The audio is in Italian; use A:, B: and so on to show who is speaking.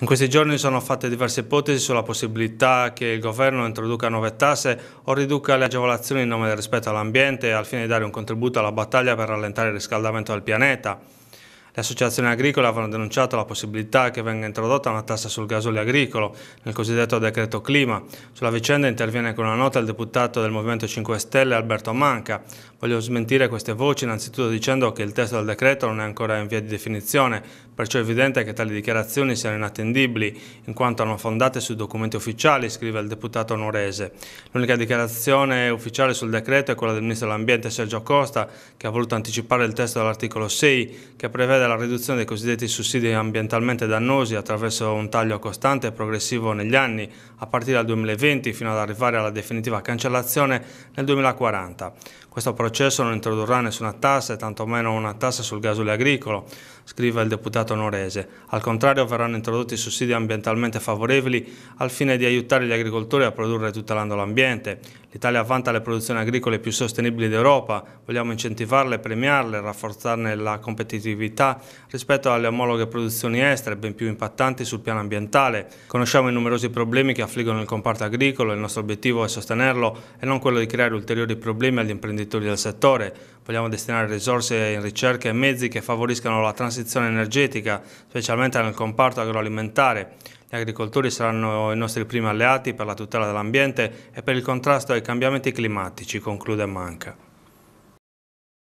A: In questi giorni sono fatte diverse ipotesi sulla possibilità che il governo introduca nuove tasse o riduca le agevolazioni in nome del rispetto all'ambiente al fine di dare un contributo alla battaglia per rallentare il riscaldamento del pianeta. Le associazioni agricole avevano denunciato la possibilità che venga introdotta una tassa sul gasolio agricolo, nel cosiddetto decreto clima. Sulla vicenda interviene con una nota il deputato del Movimento 5 Stelle Alberto Manca. Voglio smentire queste voci innanzitutto dicendo che il testo del decreto non è ancora in via di definizione, perciò è evidente che tali dichiarazioni siano inattendibili, in quanto non fondate su documenti ufficiali, scrive il deputato norese. L'unica dichiarazione ufficiale sul decreto è quella del Ministro dell'Ambiente Sergio Costa, che ha voluto anticipare il testo dell'articolo 6, che prevede partire dalla riduzione dei cosiddetti sussidi ambientalmente dannosi attraverso un taglio costante e progressivo negli anni, a partire dal 2020 fino ad arrivare alla definitiva cancellazione nel 2040. Questo processo non introdurrà nessuna tassa e tantomeno una tassa sul gasolio agricolo, scrive il deputato norese. Al contrario verranno introdotti sussidi ambientalmente favorevoli al fine di aiutare gli agricoltori a produrre tutelando l'ambiente. L'Italia vanta le produzioni agricole più sostenibili d'Europa, vogliamo incentivarle, premiarle, rafforzarne la competitività rispetto alle omologhe produzioni estere, ben più impattanti sul piano ambientale. Conosciamo i numerosi problemi che affliggono il comparto agricolo, il nostro obiettivo è sostenerlo e non quello di creare ulteriori problemi agli imprenditori del settore. Vogliamo destinare risorse in ricerca e mezzi che favoriscano la transizione energetica, specialmente nel comparto agroalimentare. Gli agricoltori saranno i nostri primi alleati per la tutela dell'ambiente e per il contrasto ai cambiamenti climatici, conclude Manca.